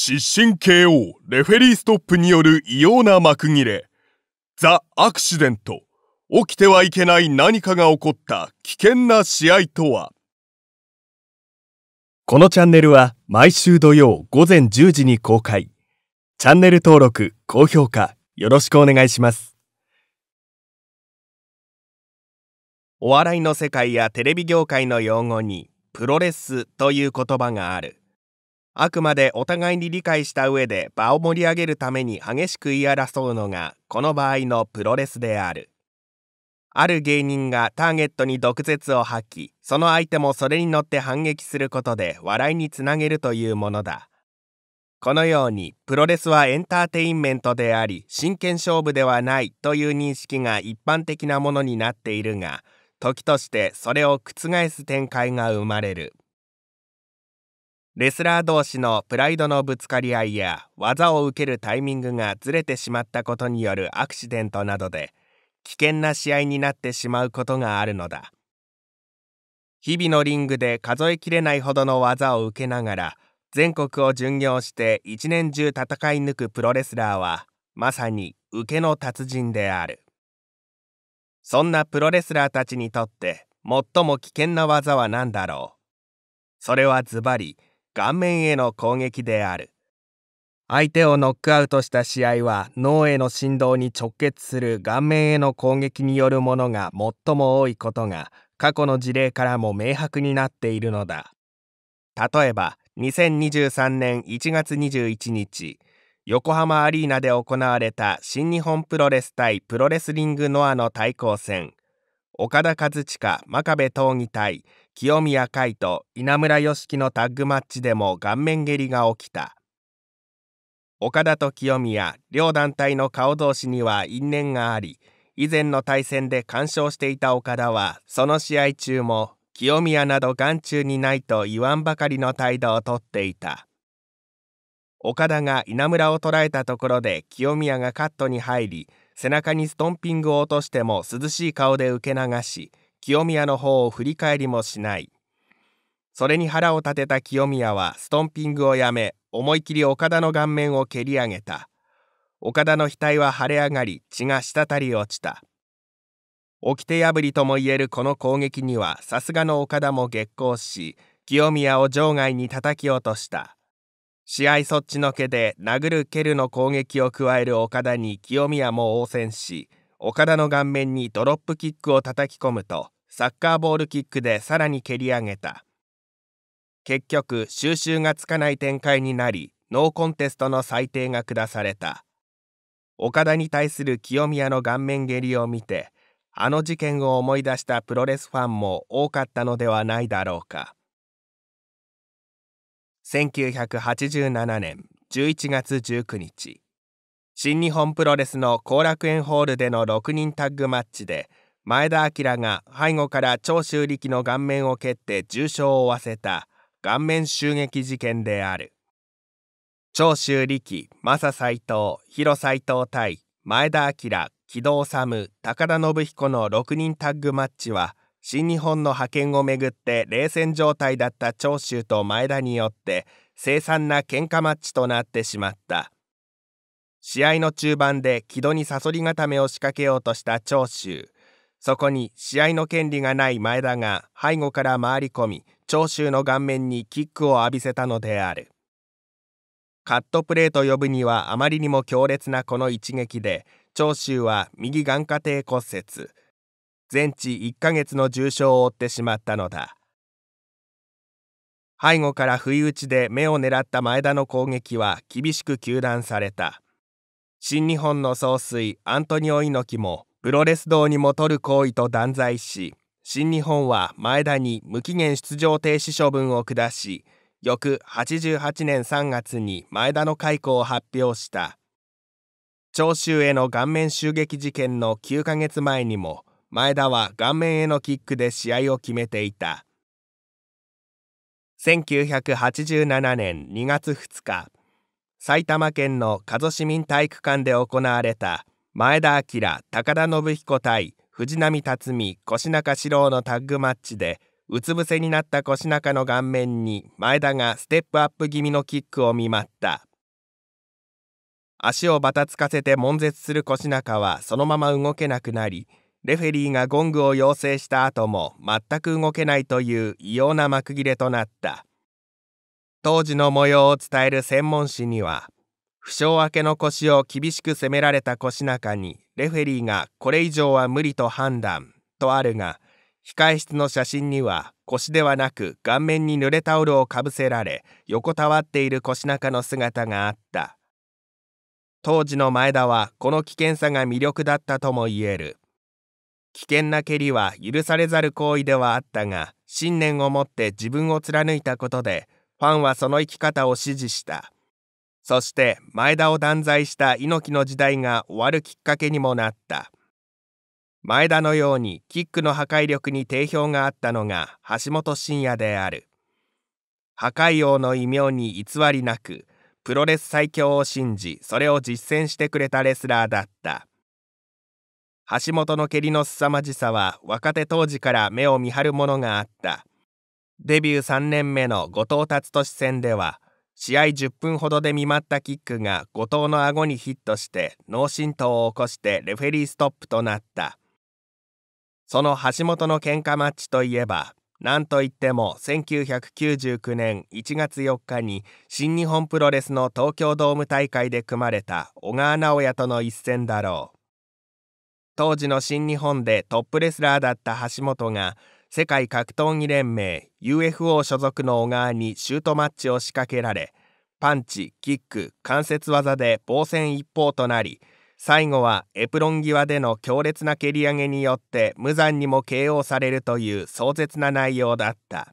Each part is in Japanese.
失神 KO レフェリーストップによる異様な幕切れザ・アクシデント起きてはいけない何かが起こった危険な試合とはこのチャンネルは毎週土曜午前10時に公開チャンネル登録高評価よろしくお願いしますお笑いの世界やテレビ業界の用語にプロレスという言葉があるあくまでお互いに理解した上で場を盛り上げるために激しく言い争うのがこの場合のプロレスであるある芸人がターゲットに毒舌を吐きその相手もそれに乗って反撃することで笑いにつなげるというものだこのようにプロレスはエンターテインメントであり真剣勝負ではないという認識が一般的なものになっているが時としてそれを覆す展開が生まれるレスラー同士のプライドのぶつかり合いや技を受けるタイミングがずれてしまったことによるアクシデントなどで危険な試合になってしまうことがあるのだ日々のリングで数えきれないほどの技を受けながら全国を巡業して一年中戦い抜くプロレスラーはまさに受けの達人であるそんなプロレスラーたちにとって最も危険な技は何だろうそれはズバリ「顔面への攻撃である相手をノックアウトした試合は脳への振動に直結する顔面への攻撃によるものが最も多いことが過去の事例からも明白になっているのだ例えば2023年1月21日横浜アリーナで行われた新日本プロレス対プロレスリングノアの対抗戦岡田和親真壁闘技対清宮海と稲村良樹のタッグマッチでも顔面蹴りが起きた岡田と清宮両団体の顔同士には因縁があり以前の対戦で干渉していた岡田はその試合中も清宮など眼中にないと言わんばかりの態度をとっていた岡田が稲村を捉えたところで清宮がカットに入り背中にストンピングを落としても涼しい顔で受け流し清宮の方を振り返りもしないそれに腹を立てた清宮はストンピングをやめ思い切り岡田の顔面を蹴り上げた岡田の額は腫れ上がり血が滴り落ちた掟破りともいえるこの攻撃にはさすがの岡田も激高し清宮を場外に叩き落とした試合そっちのけで殴る蹴るの攻撃を加える岡田に清宮も応戦し岡田の顔面にドロップキックを叩き込むとサッカーボールキックでさらに蹴り上げた結局収拾がつかない展開になりノーコンテストの裁定が下された岡田に対する清宮の顔面蹴りを見てあの事件を思い出したプロレスファンも多かったのではないだろうか1987年11月19日新日本プロレスの後楽園ホールでの6人タッグマッチで前田明が背後から長州力の顔面を蹴って重傷を負わせた顔面襲撃事件である長州力正斎藤広斎藤対前田明木戸治高田信彦の6人タッグマッチは新日本の派遣をめぐって冷戦状態だった長州と前田によって凄惨な喧嘩マッチとなってしまった。試合の中盤で木戸にサソリ固めを仕掛けようとした長州そこに試合の権利がない前田が背後から回り込み長州の顔面にキックを浴びせたのであるカットプレーと呼ぶにはあまりにも強烈なこの一撃で長州は右眼下底骨折全治1ヶ月の重傷を負ってしまったのだ背後から不意打ちで目を狙った前田の攻撃は厳しく糾弾された新日本の総帥アントニオ猪木もプロレス道にも取る行為と断罪し新日本は前田に無期限出場停止処分を下し翌88年3月に前田の解雇を発表した長州への顔面襲撃事件の9ヶ月前にも前田は顔面へのキックで試合を決めていた1987年2月2日埼玉県の加須市民体育館で行われた前田明高田信彦対藤波辰巳越中史郎のタッグマッチでうつ伏せになった越中の顔面に前田がステップアップ気味のキックを見舞った足をばたつかせて悶絶する越中はそのまま動けなくなりレフェリーがゴングを要請した後も全く動けないという異様な幕切れとなった当時の模様を伝える専門誌には負傷明けの腰を厳しく責められた腰中にレフェリーがこれ以上は無理と判断とあるが控室の写真には腰ではなく顔面に濡れタオルをかぶせられ横たわっている腰中の姿があった当時の前田はこの危険さが魅力だったとも言える危険な蹴りは許されざる行為ではあったが信念を持って自分を貫いたことでファンはその生き方を支持したそして前田を断罪した猪木の時代が終わるきっかけにもなった前田のようにキックの破壊力に定評があったのが橋本真也である破壊王の異名に偽りなくプロレス最強を信じそれを実践してくれたレスラーだった橋本の蹴りの凄まじさは若手当時から目を見張るものがあったデビュー3年目の後藤達俊戦では試合10分ほどで見舞ったキックが後藤の顎にヒットして脳震盪を起こしてレフェリーストップとなったその橋本の喧嘩マッチといえばなんといっても1999年1月4日に新日本プロレスの東京ドーム大会で組まれた小川直也との一戦だろう当時の新日本でトップレスラーだった橋本が世界格闘技連盟 UFO 所属の小川にシュートマッチを仕掛けられパンチキック関節技で防戦一方となり最後はエプロン際での強烈な蹴り上げによって無残にも KO されるという壮絶な内容だった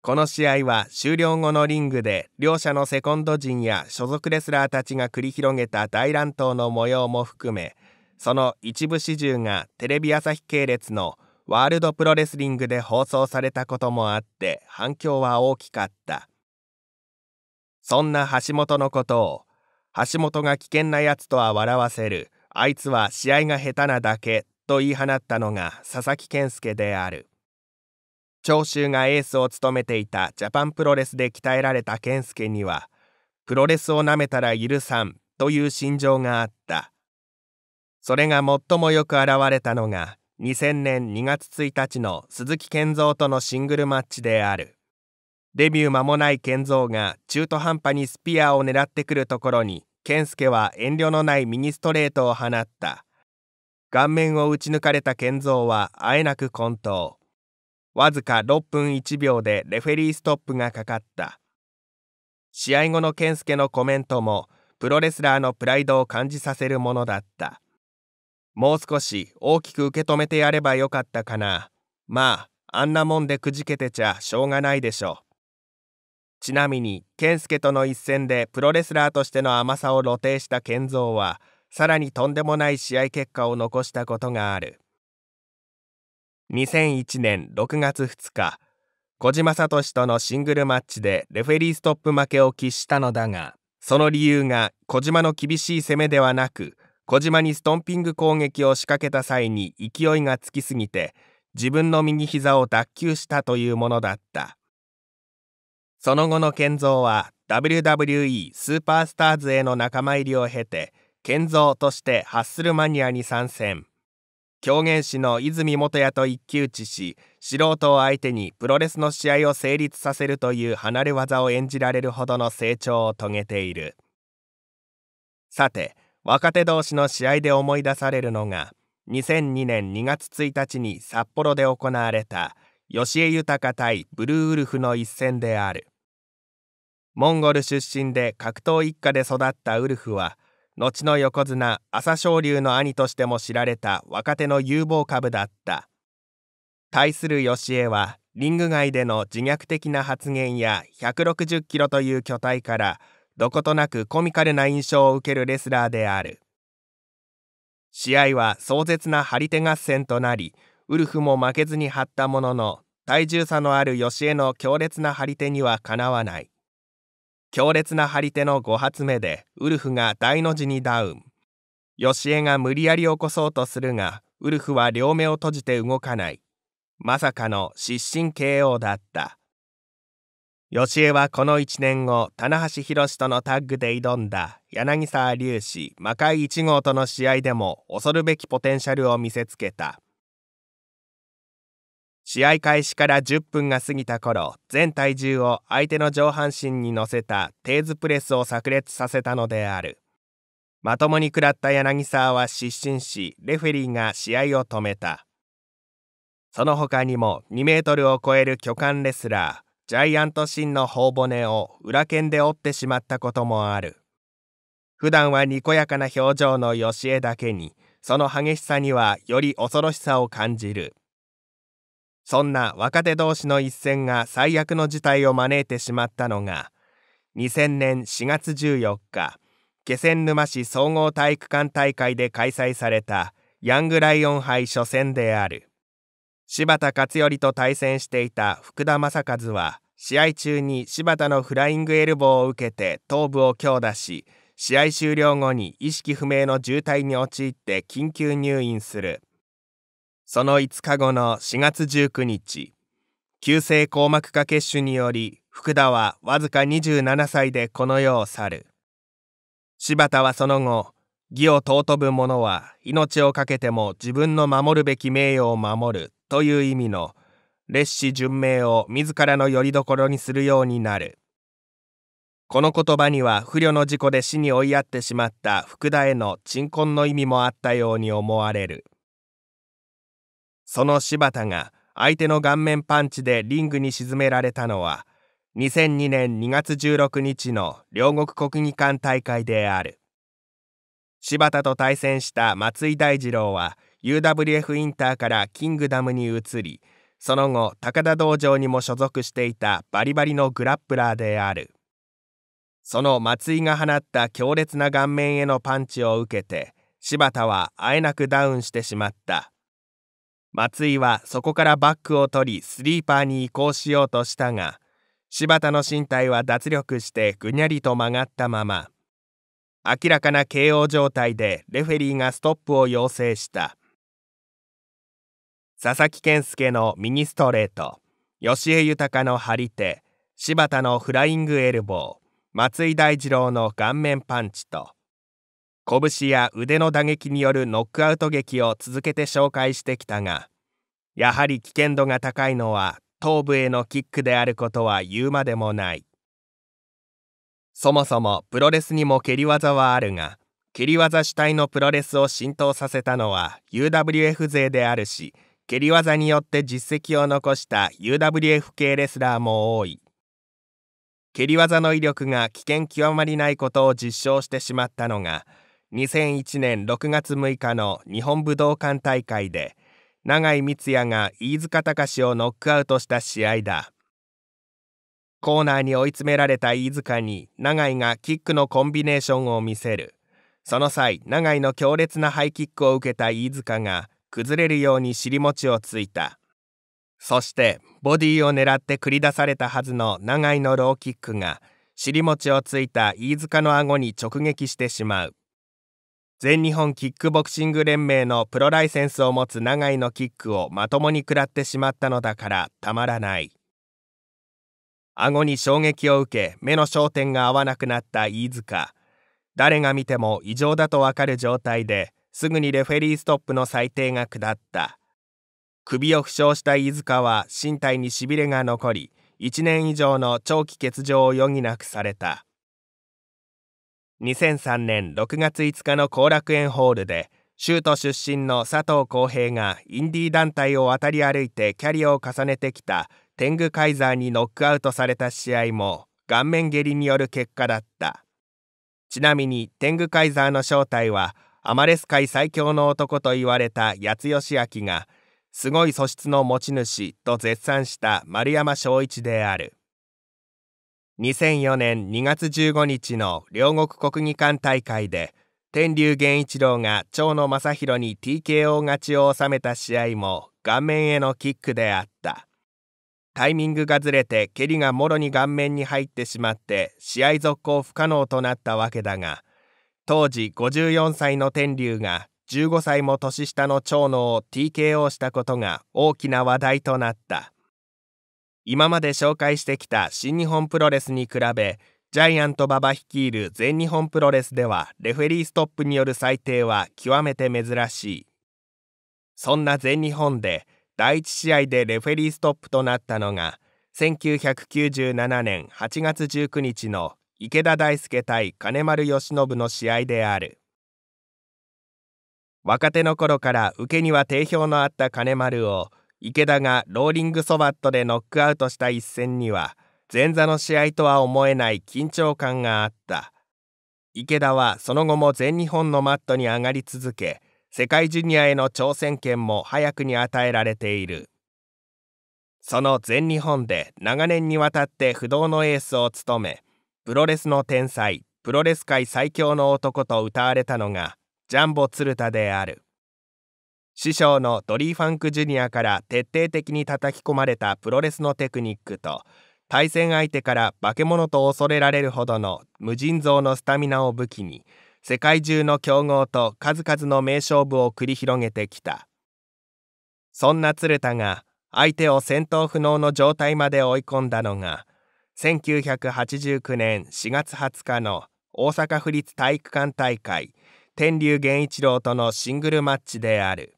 この試合は終了後のリングで両者のセコンド陣や所属レスラーたちが繰り広げた大乱闘の模様も含めその一部始終がテレビ朝日系列の「ワールドプロレスリングで放送されたこともあって反響は大きかったそんな橋本のことを橋本が危険なやつとは笑わせるあいつは試合が下手なだけと言い放ったのが佐々木健介である長州がエースを務めていたジャパンプロレスで鍛えられた健介にはプロレスをなめたら許さんという心情があったそれが最もよく表れたのが2000年2月1日の鈴木健三とのシングルマッチであるデビュー間もない健三が中途半端にスピアを狙ってくるところに健介は遠慮のないミニストレートを放った顔面を打ち抜かれた健三はあえなく混沌わずか6分1秒でレフェリーストップがかかった試合後の健介のコメントもプロレスラーのプライドを感じさせるものだったもう少し大きく受け止めてやればよかったかな。まあ、あんなもんでくじけてちゃしょうがないでしょう。ちなみに、ケンスケとの一戦でプロレスラーとしての甘さを露呈したケンゾーは、さらにとんでもない試合結果を残したことがある。2001年6月2日、小島聡とのシングルマッチでレフェリーストップ負けを喫したのだが、その理由が小島の厳しい攻めではなく、小島にストンピング攻撃を仕掛けた際に勢いがつきすぎて自分の右膝を脱臼したというものだったその後の健三は WWE スーパースターズへの仲間入りを経て健三としてハッスルマニアに参戦狂言師の泉元也と一騎打ちし素人を相手にプロレスの試合を成立させるという離れ技を演じられるほどの成長を遂げているさて若手同士の試合で思い出されるのが2002年2月1日に札幌で行われた吉江豊対ブルーウルフの一戦であるモンゴル出身で格闘一家で育ったウルフは後の横綱朝青龍の兄としても知られた若手の有望株だった対する吉江はリング外での自虐的な発言や160キロという巨体からどことなくコミカルな印象を受けるレスラーである試合は壮絶な張り手合戦となりウルフも負けずに張ったものの体重差のある吉江の強烈な張り手にはかなわない強烈な張り手の5発目でウルフが大の字にダウン吉江が無理やり起こそうとするがウルフは両目を閉じて動かないまさかの失神 KO だった吉江はこの1年後棚橋宏とのタッグで挑んだ柳沢隆史魔界1号との試合でも恐るべきポテンシャルを見せつけた試合開始から10分が過ぎた頃全体重を相手の上半身に乗せたテーズプレスを炸裂させたのであるまともに食らった柳沢は失神しレフェリーが試合を止めたその他にも2メートルを超える巨漢レスラージャイアントシンの頬骨を裏剣で折ってしまったこともある普段はにこやかな表情のよしえだけにその激しさにはより恐ろしさを感じるそんな若手同士の一戦が最悪の事態を招いてしまったのが2000年4月14日気仙沼市総合体育館大会で開催されたヤングライオン杯初戦である柴田勝頼と対戦していた福田正和は試合中に柴田のフライングエルボーを受けて頭部を強打し試合終了後に意識不明の重体に陥って緊急入院するその5日後の4月19日急性硬膜下血腫により福田はわずか27歳でこの世を去る柴田はその後義を尊ぶ者は命を懸けても自分の守るべき名誉を守るという意味の列子順命を自らの拠り所にするようになるこの言葉には不慮の事故で死に追いやってしまった福田への鎮魂の意味もあったように思われるその柴田が相手の顔面パンチでリングに沈められたのは2002年2月16日の両国国技館大会である柴田と対戦した松井大二郎は UWF インターからキングダムに移りその後高田道場にも所属していたバリバリのグラップラーであるその松井が放った強烈な顔面へのパンチを受けて柴田はあえなくダウンしてしまった松井はそこからバックを取りスリーパーに移行しようとしたが柴田の身体は脱力してぐにゃりと曲がったまま明らかな KO 状態でレフェリーがストップを要請した佐々木健介のミニストレート吉江豊の張り手柴田のフライングエルボー松井大二郎の顔面パンチと拳や腕の打撃によるノックアウト劇を続けて紹介してきたがやはり危険度が高いのは頭部へのキックであることは言うまでもないそもそもプロレスにも蹴り技はあるが蹴り技主体のプロレスを浸透させたのは UWF 勢であるし蹴り技によって実績を残した UWF 系レスラーも多い蹴り技の威力が危険極まりないことを実証してしまったのが2001年6月6日の日本武道館大会で永井光也が飯塚隆をノックアウトした試合だコーナーに追い詰められた飯塚に永井がキックのコンビネーションを見せるその際永井の強烈なハイキックを受けた飯塚が崩れるように尻餅をついたそしてボディを狙って繰り出されたはずの長井のローキックが尻餅をついた飯塚の顎に直撃してしまう全日本キックボクシング連盟のプロライセンスを持つ永井のキックをまともに食らってしまったのだからたまらない顎に衝撃を受け目の焦点が合わなくなった飯塚誰が見ても異常だとわかる状態ですぐにレフェリーストップの裁定が下った首を負傷した飯塚は身体にしびれが残り1年以上の長期欠場を余儀なくされた2003年6月5日の後楽園ホールで州都出身の佐藤浩平がインディー団体を渡り歩いてキャリアを重ねてきた天狗カイザーにノックアウトされた試合も顔面下痢による結果だったちなみに天狗カイザーの正体はアマレス界最強の男と言われた八代義明がすごい素質の持ち主と絶賛した丸山正一である2004年2月15日の両国国技館大会で天竜源一郎が長野正弘に TKO 勝ちを収めた試合も顔面へのキックであったタイミングがずれて蹴りがもろに顔面に入ってしまって試合続行不可能となったわけだが当時54歳の天竜が15歳も年下の長野を TKO したことが大きな話題となった今まで紹介してきた新日本プロレスに比べジャイアント馬場率いる全日本プロレスではレフェリーストップによる裁定は極めて珍しいそんな全日本で第1試合でレフェリーストップとなったのが1997年8月19日の池田大輔対金丸義信の試合である若手の頃から受けには定評のあった金丸を池田がローリングソバットでノックアウトした一戦には前座の試合とは思えない緊張感があった池田はその後も全日本のマットに上がり続け世界ジュニアへの挑戦権も早くに与えられているその全日本で長年にわたって不動のエースを務めプロレスの天才プロレス界最強の男と歌われたのがジャンボ鶴田である師匠のドリー・ファンク・ジュニアから徹底的に叩き込まれたプロレスのテクニックと対戦相手から化け物と恐れられるほどの無尽蔵のスタミナを武器に世界中の強豪と数々の名勝負を繰り広げてきたそんな鶴田が相手を戦闘不能の状態まで追い込んだのが1989年4月20日の大阪府立体育館大会天竜源一郎とのシングルマッチである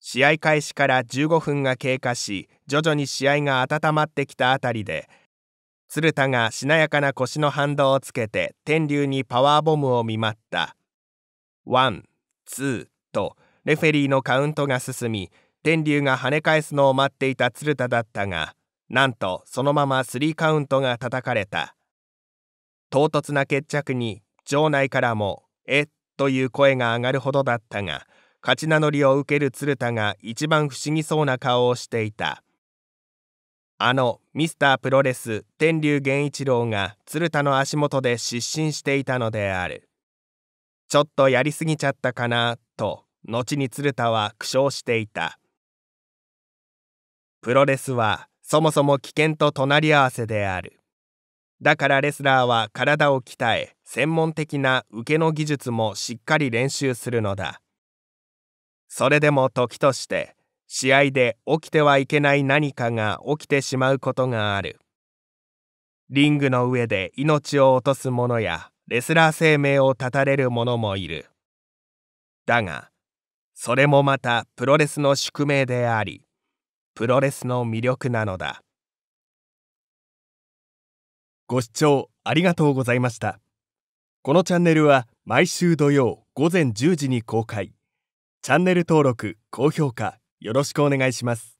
試合開始から15分が経過し徐々に試合が温まってきたあたりで鶴田がしなやかな腰の反動をつけて天竜にパワーボムを見舞ったワンツーとレフェリーのカウントが進み天竜が跳ね返すのを待っていた鶴田だったがなんとそのままスリーカウントが叩かれた唐突な決着に場内からも「えっ?」という声が上がるほどだったが勝ち名乗りを受ける鶴田が一番不思議そうな顔をしていたあのミスタープロレス天竜源一郎が鶴田の足元で失神していたのであるちょっとやりすぎちゃったかなと後に鶴田は苦笑していたプロレスはそもそも危険と隣り合わせであるだからレスラーは体を鍛え専門的な受けの技術もしっかり練習するのだそれでも時として試合で起きてはいけない何かが起きてしまうことがあるリングの上で命を落とす者やレスラー生命を絶たれる者もいるだがそれもまたプロレスの宿命でありプロレスの魅力なのだご視聴ありがとうございましたこのチャンネルは毎週土曜午前10時に公開チャンネル登録高評価よろしくお願いします